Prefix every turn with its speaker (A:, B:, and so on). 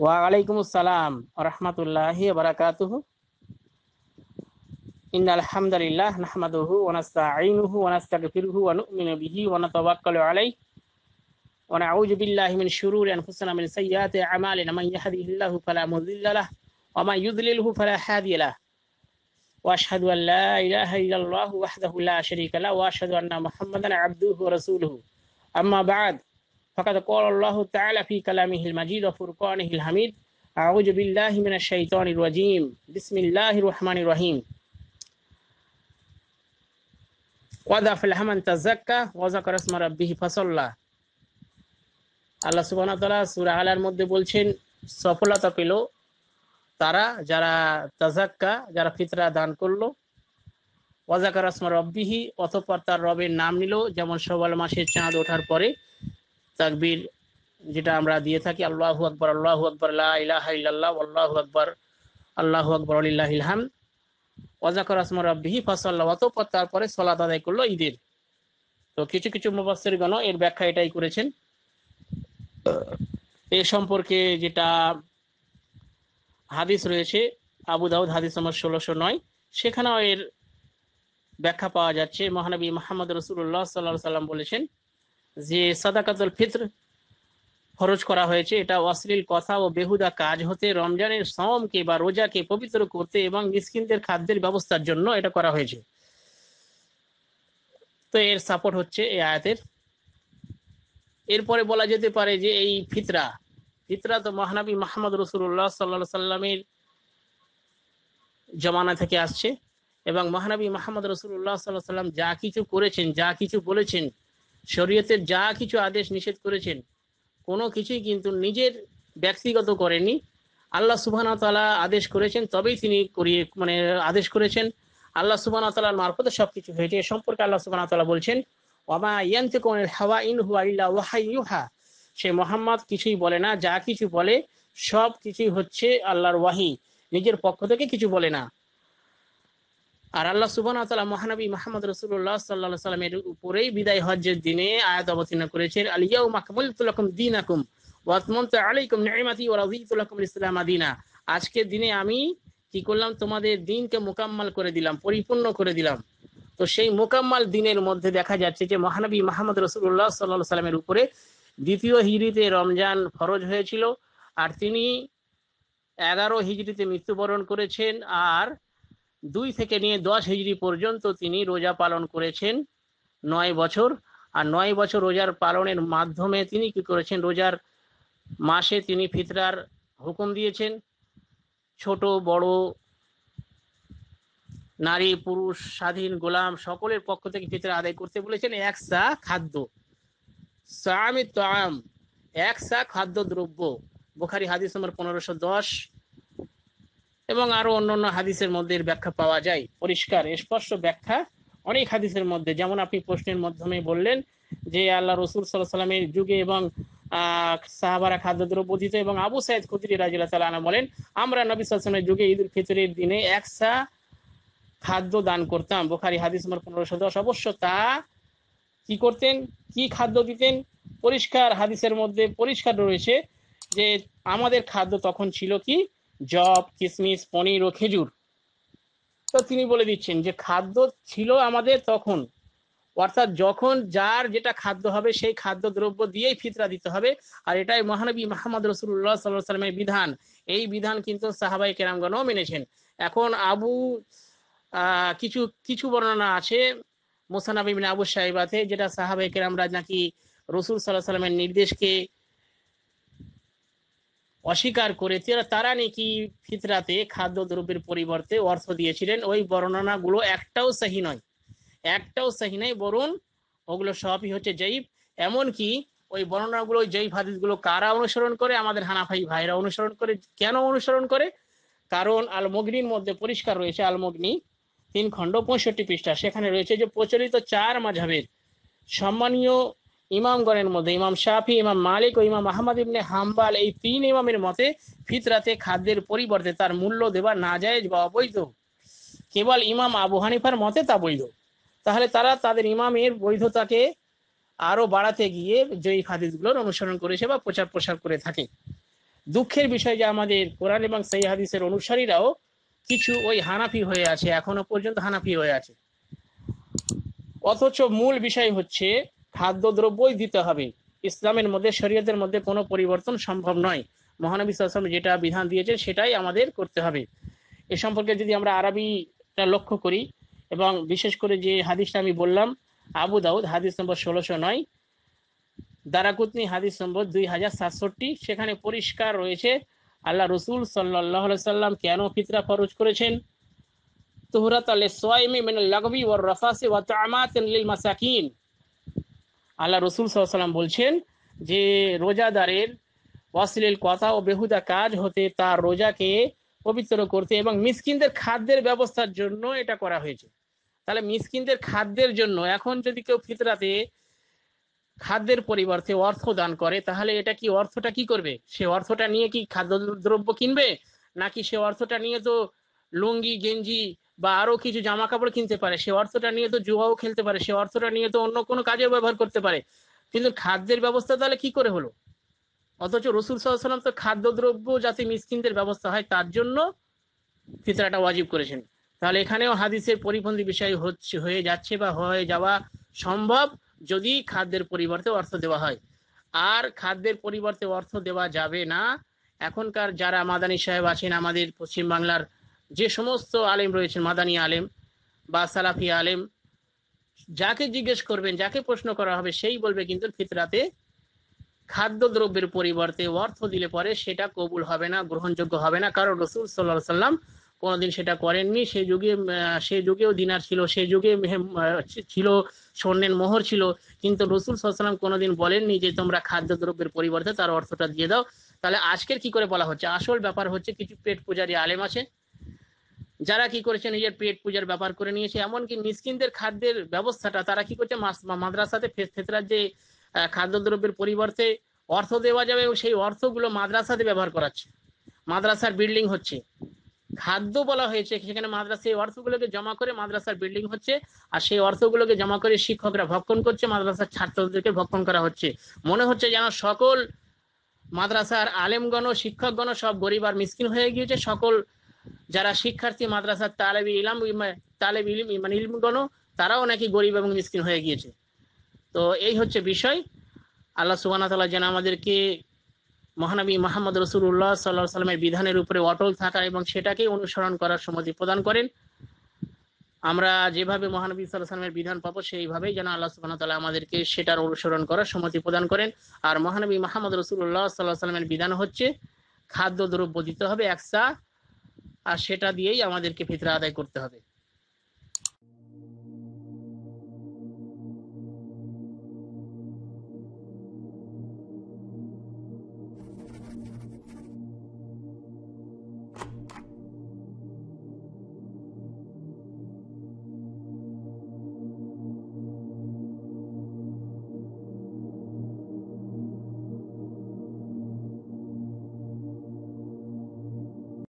A: وعليكم السلام ورحمة الله وبركاته إن الحمد لله نحمده ونستعينه ونستغفره ونؤمن به ونتوكل عليه ونعوذ بالله من شرور أنفسنا من سيئات أعمالنا من يهده الله فلا مضل له ومن يضلله فلا هادي له وأشهد أن لا إله إلا الله وحده لا شريك له وأشهد أن محمدا عبده ورسوله أما بعد فقد قال الله تعالى في كلامه المجيد وفرقانه الحميد أعوذ بالله من الشيطان الرجيم بسم الله الرحمن الرحيم ওয়াদা আফলাহ মান تزكى وذكر اسم ربه রাব্বিহি ফাসাল্লা আল্লাহ সুবহানাহু ওয়া তাআলা আলার মধ্যে বলছেন সফলতা পেল তারা যারা তাজাক্কা যারা ফিতরা দান করলো ওয়া যাকারা ইসমা রাব্বিহি তার রবের নাম নিল যেমন সবাল মাসের চাঁদ ওঠার পরে তাকবীর যেটা আমরা দিয়ে থাকি আল্লাহ আকবর আল্লাহ আকবর আল্লাহ আল্লাহ আকবর আল্লাহ আকবর আলিল্লাহ ইলহাম ওয়াজাকর আসমর রব্বিহি ফসল্লাহ অতপর তারপরে সলাত আদায় করলো ঈদের তো কিছু কিছু গণ এর ব্যাখ্যা এটাই করেছেন এ সম্পর্কে যেটা হাদিস রয়েছে আবু দাউদ হাদিস নম্বর ষোলোশো নয় সেখানেও এর ব্যাখ্যা পাওয়া যাচ্ছে মহানবী মাহমদ রসুল্লাহ সাল্লাহ সাল্লাম বলেছেন যে সাদাকাতুল ফিত্র খরচ করা হয়েছে এটা অশ্লীল কথা ও বেহুদা কাজ হতে রমজানের সমকে বা রোজাকে পবিত্র করতে এবং মিসকিনদের খাদ্যের ব্যবস্থার জন্য এটা করা হয়েছে তো এর সাপোর্ট হচ্ছে এই আয়াতের এরপরে বলা যেতে পারে যে এই ফিতরা ফিতরা তো মহানবী মাহমদ রসুল্লাহ সাল্লা সাল্লামের জমানা থেকে আসছে এবং মহানবী মাহমদ রসুল্লাহ সাল্লাহ সাল্লাম যা কিছু করেছেন যা কিছু বলেছেন শরীয়তের যা কিছু আদেশ নিষেধ করেছেন কোনো কিছুই কিন্তু নিজের ব্যক্তিগত করেনি আল্লাহ সুবহানাহু তালা আদেশ করেছেন তবেই তিনি করিয়ে মানে আদেশ করেছেন আল্লাহ সুবহানাহু মারফত মারফতে সবকিছু হয়েছে এ সম্পর্কে আল্লাহ সুবহানাহু তালা বলছেন ওয়ামা ইয়ান্তিকুনিল হাওয়া ইন হুয়া ইল্লা ইউহা সে মোহাম্মদ কিছুই বলে না যা কিছু বলে সব কিছুই হচ্ছে আল্লাহর ওয়াহি নিজের পক্ষ থেকে কিছু বলে না আর আল্লাহ সুবান মহানবী মাহমুদ রসুল্লাহ সাল্লা সাল্লামের উপরেই বিদায় হজ্জের দিনে আয়াত অবতীর্ণ করেছেন আলিয়া মাকমুল তুলকম দিন আকুম ওয়াতমন্ত আলাইকুম নেমাতি ওয়াজিতুলকুম ইসলাম আদিনা আজকের দিনে আমি কি করলাম তোমাদের দিনকে মোকাম্মাল করে দিলাম পরিপূর্ণ করে দিলাম তো সেই মোকাম্মাল দিনের মধ্যে দেখা যাচ্ছে যে মহানবী মাহমুদ রসুল্লাহ সাল্লা সাল্লামের উপরে দ্বিতীয় হিজড়িতে রমজান ফরজ হয়েছিল আর তিনি এগারো হিজড়িতে মৃত্যুবরণ করেছেন আর দুই থেকে নিয়ে দশ হিজড়ি পর্যন্ত তিনি রোজা পালন করেছেন নয় বছর আর নয় বছর রোজার পালনের মাধ্যমে তিনি কি করেছেন রোজার মাসে তিনি ফিতরার হুকুম দিয়েছেন ছোট বড় নারী পুরুষ স্বাধীন গোলাম সকলের পক্ষ থেকে ফিতরা আদায় করতে বলেছেন এক সা খাদ্য সামি তাম সা খাদ্য দ্রব্য বোখারি হাদিস নম্বর পনেরোশো দশ এবং আরো অন্যান্য হাদিসের মধ্যে এর ব্যাখ্যা পাওয়া যায় পরিষ্কার স্পষ্ট ব্যাখ্যা অনেক হাদিসের মধ্যে যেমন আপনি প্রশ্নের মাধ্যমে বললেন যে আল্লাহ রসুল সাল্লাহ সাল্লামের যুগে এবং সাহাবারা খাদ্যদ্রব্য দিত এবং আবু সাইদ খুদরি রাজিল্লাহ তালা বলেন আমরা নবী সালামের যুগে ঈদ উল ফিতরের দিনে একসা খাদ্য দান করতাম বোখারি হাদিস মার পনেরোশো দশ অবশ্য তা কি করতেন কি খাদ্য দিতেন পরিষ্কার হাদিসের মধ্যে পরিষ্কার রয়েছে যে আমাদের খাদ্য তখন ছিল কি জব কিশমিশ পনির ও খেজুর তো তিনি বলে দিচ্ছেন যে খাদ্য ছিল আমাদের তখন অর্থাৎ যখন যার যেটা খাদ্য হবে সেই খাদ্য দ্রব্য দিয়েই ফিতরা দিতে হবে আর এটাই মহানবী মাহমদ রসুল্লাহ সাল্লাহ সাল্লামের বিধান এই বিধান কিন্তু সাহাবাই কেরামগণও মেনেছেন এখন আবু কিছু কিছু বর্ণনা আছে মোসানাবিবিন আবু সাহেব আছে যেটা সাহাবাই কেরামরাজ নাকি রসুল সাল্লাহ সাল্লামের নির্দেশকে অস্বীকার করেছে তারা নাকি ফিতরাতে খাদ্যদ্রব্যের পরিবর্তে অর্থ দিয়েছিলেন ওই বর্ণনাগুলো একটাও সাহি নয় একটাও সাহি নয় বরুণ ওগুলো সবই হচ্ছে জৈব এমনকি ওই বর্ণনাগুলো জৈব গুলো কারা অনুসরণ করে আমাদের হানাফাই ভাইরা অনুসরণ করে কেন অনুসরণ করে কারণ আলমগ্নির মধ্যে পরিষ্কার রয়েছে আলমগ্নি তিন খণ্ড পঁয়ষট্টি পৃষ্ঠা সেখানে রয়েছে যে প্রচলিত চার মাঝাবের সম্মানীয় ইমামগণের মধ্যে ইমাম শাফি ইমাম মালিক ও ইমাম আহমদ ইবনে হাম্বাল এই তিন ইমামের মতে ফিতরাতে খাদ্যের পরিবর্তে তার মূল্য দেওয়া না যায় বা অবৈধ কেবল ইমাম আবু হানিফার মতে তা বৈধ তাহলে তারা তাদের ইমামের বৈধতাকে আরো বাড়াতে গিয়ে জয়ী হাদিসগুলোর অনুসরণ করেছে বা প্রচার প্রসার করে থাকে দুঃখের বিষয় যে আমাদের কোরআন এবং সেই হাদিসের অনুসারীরাও কিছু ওই হানাফি হয়ে আছে এখনো পর্যন্ত হানাফি হয়ে আছে অথচ মূল বিষয় হচ্ছে খাদ্যদ্রব্যই দিতে হবে ইসলামের মধ্যে শরীয়তের মধ্যে কোনো পরিবর্তন সম্ভব নয় মহানবী সাল্লাম যেটা বিধান দিয়েছে সেটাই আমাদের করতে হবে এ সম্পর্কে যদি আমরা আরবিটা লক্ষ্য করি এবং বিশেষ করে যে হাদিসটা আমি বললাম আবু দাউদ হাদিস নম্বর ষোলোশো নয় দারাকুতনি হাদিস নম্বর দুই হাজার সাতষট্টি সেখানে পরিষ্কার রয়েছে আল্লাহ রসুল সাল্লাহ সাল্লাম কেন ফিতরা ফরজ করেছেন তুহরাত আল্লাহ সোয়াইমি মিন লাগবি ওর রফাসে ওয়াত তামাতিন লিল মাসাকিন আল্লাহ রসুল সাল্লাম বলছেন যে রোজাদারের অশ্লীল কথা ও বেহুদা কাজ হতে তার রোজাকে পবিত্র করতে এবং মিসকিনদের খাদ্যের ব্যবস্থার জন্য এটা করা হয়েছে তাহলে মিসকিনদের খাদ্যের জন্য এখন যদি কেউ ফিতরাতে খাদ্যের পরিবর্তে অর্থ দান করে তাহলে এটা কি অর্থটা কি করবে সে অর্থটা নিয়ে কি খাদ্য দ্রব্য কিনবে নাকি সে অর্থটা নিয়ে তো লুঙ্গি গেঞ্জি বা আরো কিছু জামা কাপড় কিনতে পারে সে অর্থটা নিয়ে তো জুয়াও খেলতে পারে সে অর্থটা নিয়ে তো অন্য কোনো কাজে ব্যবহার করতে পারে কিন্তু খাদ্যের ব্যবস্থা তাহলে কি করে হলো অথচ রসুল সাল্লাম তো খাদ্যদ্রব্য যাতে মিসকিনদের ব্যবস্থা হয় তার জন্য ফিতরাটা ওয়াজিব করেছেন তাহলে এখানেও হাদিসের পরিপন্থী বিষয় হচ্ছে হয়ে যাচ্ছে বা হয়ে যাওয়া সম্ভব যদি খাদ্যের পরিবর্তে অর্থ দেওয়া হয় আর খাদ্যের পরিবর্তে অর্থ দেওয়া যাবে না এখনকার যারা মাদানী সাহেব আছেন আমাদের পশ্চিম বাংলার যে সমস্ত আলেম রয়েছেন মাদানী আলেম বা সালাফি আলেম যাকে জিজ্ঞেস করবেন যাকে প্রশ্ন করা হবে সেই বলবে কিন্তু ফিতরাতে খাদ্যদ্রব্যের পরিবর্তে অর্থ দিলে পরে সেটা কবুল হবে না গ্রহণযোগ্য হবে না কারণ রসুল সাল্লাহ সাল্লাম কোনোদিন সেটা করেননি সেই যুগে সে যুগেও দিনার ছিল সে যুগে ছিল স্বর্ণের মোহর ছিল কিন্তু রসুল সাল্লাম কোনোদিন বলেননি যে তোমরা খাদ্যদ্রব্যের পরিবর্তে তার অর্থটা দিয়ে দাও তাহলে আজকের কি করে বলা হচ্ছে আসল ব্যাপার হচ্ছে কিছু পেট পূজারী আলেম আছে যারা কি করেছে নিজের পেট পূজার ব্যাপার করে নিয়েছে এমনকি মিসকিনদের খাদ্যের ব্যবস্থাটা তারা কি করছে মাদ্রাসাতে ফেতরার যে খাদ্যদ্রব্যের পরিবর্তে অর্থ দেওয়া যাবে এবং সেই অর্থগুলো মাদ্রাসাতে ব্যবহার করাচ্ছে মাদ্রাসার বিল্ডিং হচ্ছে খাদ্য বলা হয়েছে সেখানে মাদ্রাসা এই অর্থগুলোকে জমা করে মাদ্রাসার বিল্ডিং হচ্ছে আর সেই অর্থগুলোকে জমা করে শিক্ষকরা ভক্ষণ করছে মাদ্রাসার ছাত্রদেরকে ভক্ষণ করা হচ্ছে মনে হচ্ছে যেন সকল মাদ্রাসার আলেমগণ শিক্ষকগণ সব গরিব আর মিসকিন হয়ে গিয়েছে সকল যারা শিক্ষার্থী মাদ্রাসার তালেবি ইলাম তালেব ইলিম মানে ইলমগণ তারাও নাকি গরিব এবং মিসকিন হয়ে গিয়েছে তো এই হচ্ছে বিষয় আল্লাহ সুবানা তালা যেন আমাদেরকে মহানবী মোহাম্মদ রসুল্লাহ সাল্লাহ সাল্লামের বিধানের উপরে অটল থাকার এবং সেটাকেই অনুসরণ করার সমাধি প্রদান করেন আমরা যেভাবে মহানবী সাল্লাহ সাল্লামের বিধান পাবো সেইভাবেই যেন আল্লাহ সুবান তালা আমাদেরকে সেটার অনুসরণ করার সম্মতি প্রদান করেন আর মহানবী মোহাম্মদ রসুল্লাহ সাল্লাহ সাল্লামের বিধান হচ্ছে খাদ্য দ্রব্য দিতে হবে একসা আর সেটা দিয়েই আমাদেরকে ফিতরা আদায় করতে হবে